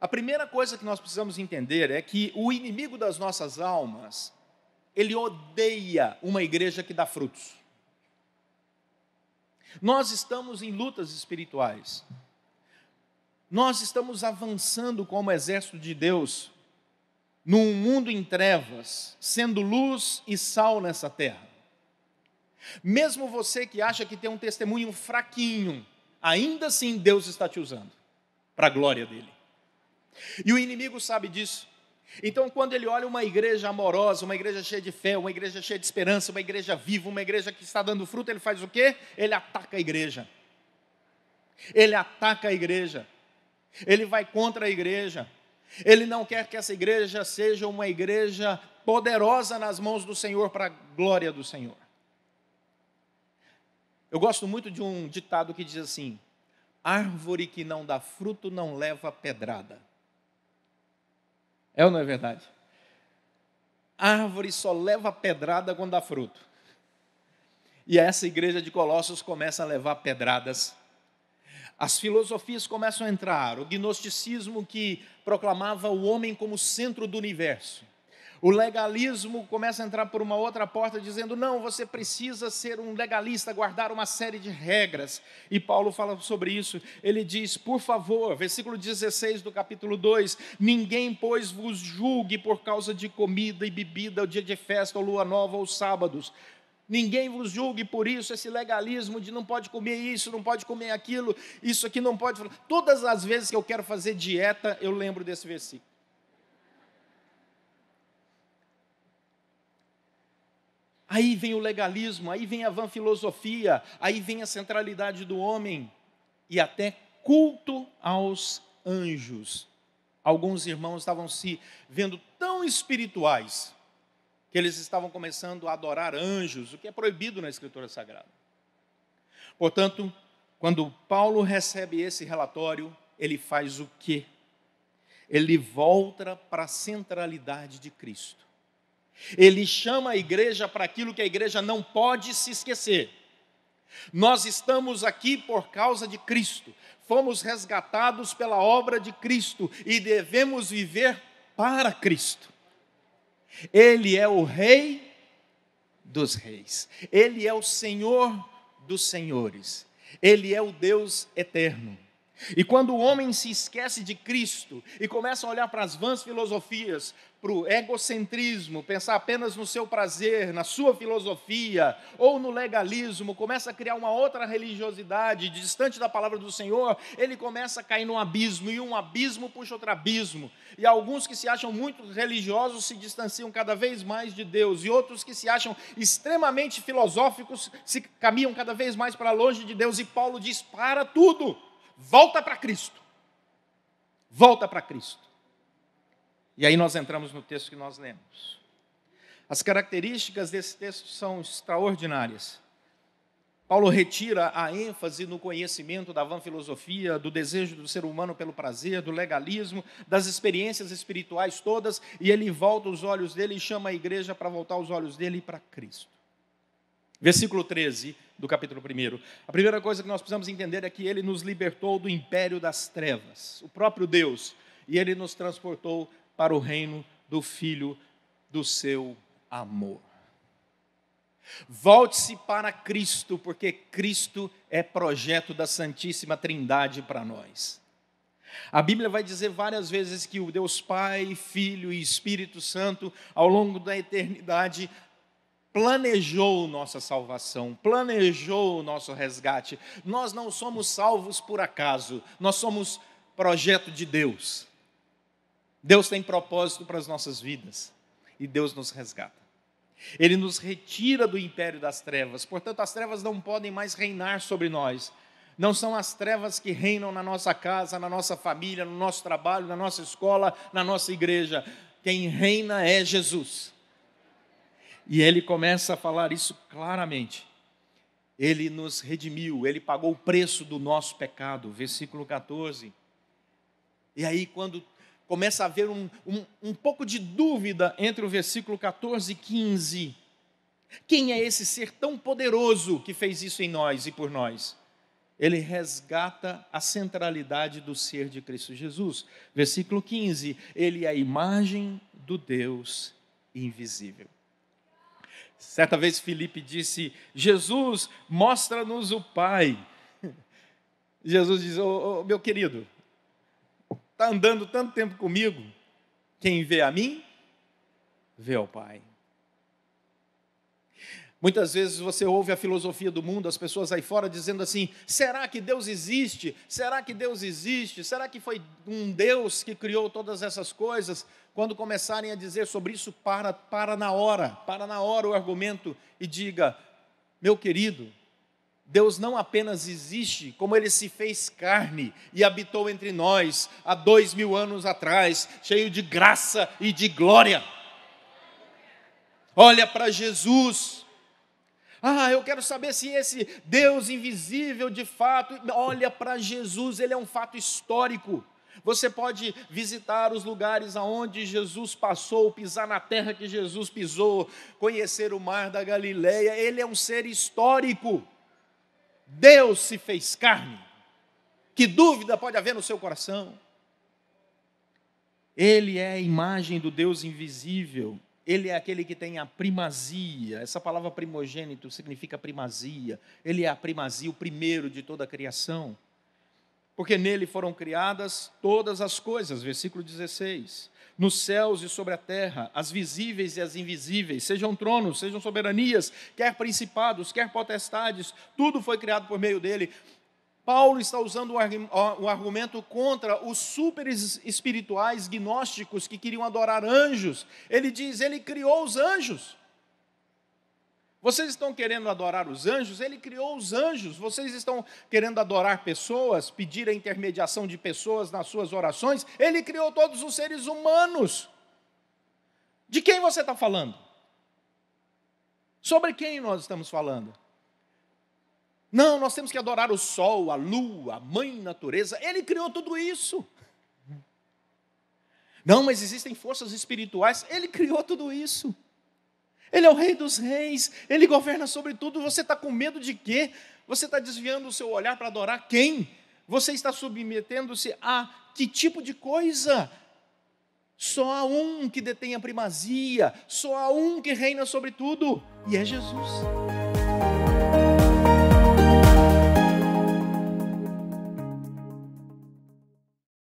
A primeira coisa que nós precisamos entender é que o inimigo das nossas almas, ele odeia uma igreja que dá frutos. Nós estamos em lutas espirituais. Nós estamos avançando como exército de Deus num mundo em trevas, sendo luz e sal nessa terra. Mesmo você que acha que tem um testemunho fraquinho, ainda assim Deus está te usando para a glória dele. E o inimigo sabe disso. Então, quando ele olha uma igreja amorosa, uma igreja cheia de fé, uma igreja cheia de esperança, uma igreja viva, uma igreja que está dando fruto, ele faz o quê? Ele ataca a igreja. Ele ataca a igreja. Ele vai contra a igreja. Ele não quer que essa igreja seja uma igreja poderosa nas mãos do Senhor para a glória do Senhor. Eu gosto muito de um ditado que diz assim: árvore que não dá fruto não leva pedrada. É ou não é verdade? A árvore só leva pedrada quando dá fruto. E é essa igreja de Colossos começa a levar pedradas. As filosofias começam a entrar, o gnosticismo que proclamava o homem como centro do universo o legalismo começa a entrar por uma outra porta, dizendo: não, você precisa ser um legalista, guardar uma série de regras. E Paulo fala sobre isso. Ele diz: por favor, versículo 16 do capítulo 2: ninguém, pois, vos julgue por causa de comida e bebida, ao dia de festa, ou lua nova, ou sábados. Ninguém vos julgue por isso, esse legalismo de não pode comer isso, não pode comer aquilo, isso aqui não pode. Todas as vezes que eu quero fazer dieta, eu lembro desse versículo. Aí vem o legalismo, aí vem a van filosofia, aí vem a centralidade do homem e até culto aos anjos. Alguns irmãos estavam se vendo tão espirituais que eles estavam começando a adorar anjos, o que é proibido na Escritura Sagrada. Portanto, quando Paulo recebe esse relatório, ele faz o quê? Ele volta para a centralidade de Cristo. Ele chama a igreja para aquilo que a igreja não pode se esquecer. Nós estamos aqui por causa de Cristo, fomos resgatados pela obra de Cristo e devemos viver para Cristo. Ele é o Rei dos Reis, Ele é o Senhor dos Senhores, Ele é o Deus eterno. E quando o homem se esquece de Cristo e começa a olhar para as vãs filosofias, para o egocentrismo, pensar apenas no seu prazer, na sua filosofia, ou no legalismo, começa a criar uma outra religiosidade distante da palavra do Senhor, ele começa a cair num abismo, e um abismo puxa outro abismo. E alguns que se acham muito religiosos se distanciam cada vez mais de Deus, e outros que se acham extremamente filosóficos se caminham cada vez mais para longe de Deus, e Paulo diz: para tudo! Volta para Cristo. Volta para Cristo. E aí nós entramos no texto que nós lemos. As características desse texto são extraordinárias. Paulo retira a ênfase no conhecimento da vã filosofia, do desejo do ser humano pelo prazer, do legalismo, das experiências espirituais todas, e ele volta os olhos dele e chama a igreja para voltar os olhos dele para Cristo. Versículo 13 do capítulo 1. A primeira coisa que nós precisamos entender é que ele nos libertou do império das trevas, o próprio Deus, e ele nos transportou para o reino do Filho do seu amor. Volte-se para Cristo, porque Cristo é projeto da Santíssima Trindade para nós. A Bíblia vai dizer várias vezes que o Deus Pai, Filho e Espírito Santo, ao longo da eternidade, planejou nossa salvação, planejou o nosso resgate. Nós não somos salvos por acaso, nós somos projeto de Deus. Deus tem propósito para as nossas vidas e Deus nos resgata. Ele nos retira do império das trevas, portanto, as trevas não podem mais reinar sobre nós. Não são as trevas que reinam na nossa casa, na nossa família, no nosso trabalho, na nossa escola, na nossa igreja. Quem reina é Jesus. E ele começa a falar isso claramente. Ele nos redimiu, ele pagou o preço do nosso pecado. Versículo 14. E aí, quando começa a haver um, um, um, pouco de dúvida entre o versículo 14 e 15. Quem é esse ser tão poderoso que fez isso em nós e por nós? Ele resgata a centralidade do ser de Cristo Jesus. Versículo 15: Ele é a imagem do Deus invisível. Certa vez Felipe disse: Jesus, mostra-nos o Pai. Jesus diz: oh, oh, Meu querido, está andando tanto tempo comigo, quem vê a mim, vê ao Pai. Muitas vezes você ouve a filosofia do mundo, as pessoas aí fora dizendo assim: será que Deus existe? Será que Deus existe? Será que foi um Deus que criou todas essas coisas? Quando começarem a dizer sobre isso, para, para na hora, para na hora o argumento e diga: meu querido, Deus não apenas existe, como ele se fez carne e habitou entre nós há dois mil anos atrás, cheio de graça e de glória. Olha para Jesus, ah, eu quero saber se esse Deus invisível de fato olha para Jesus, ele é um fato histórico. Você pode visitar os lugares aonde Jesus passou, pisar na terra que Jesus pisou, conhecer o mar da Galileia. Ele é um ser histórico. Deus se fez carne. Que dúvida pode haver no seu coração? Ele é a imagem do Deus invisível. Ele é aquele que tem a primazia. Essa palavra primogênito significa primazia. Ele é a primazia, o primeiro de toda a criação. Porque nele foram criadas todas as coisas, versículo 16. Nos céus e sobre a terra, as visíveis e as invisíveis, sejam tronos, sejam soberanias, quer principados, quer potestades, tudo foi criado por meio dele Paulo está usando um argumento contra os super espirituais gnósticos que queriam adorar anjos. Ele diz: Ele criou os anjos. Vocês estão querendo adorar os anjos? Ele criou os anjos. Vocês estão querendo adorar pessoas, pedir a intermediação de pessoas nas suas orações? Ele criou todos os seres humanos. De quem você está falando? Sobre quem nós estamos falando? Não, nós temos que adorar o sol, a lua, a mãe natureza. Ele criou tudo isso. Não, mas existem forças espirituais. Ele criou tudo isso. Ele é o rei dos reis. Ele governa sobre tudo. Você está com medo de quê? Você está desviando o seu olhar para adorar quem? Você está submetendo-se a que tipo de coisa? Só há um que detém a primazia. Só há um que reina sobre tudo. E é Jesus.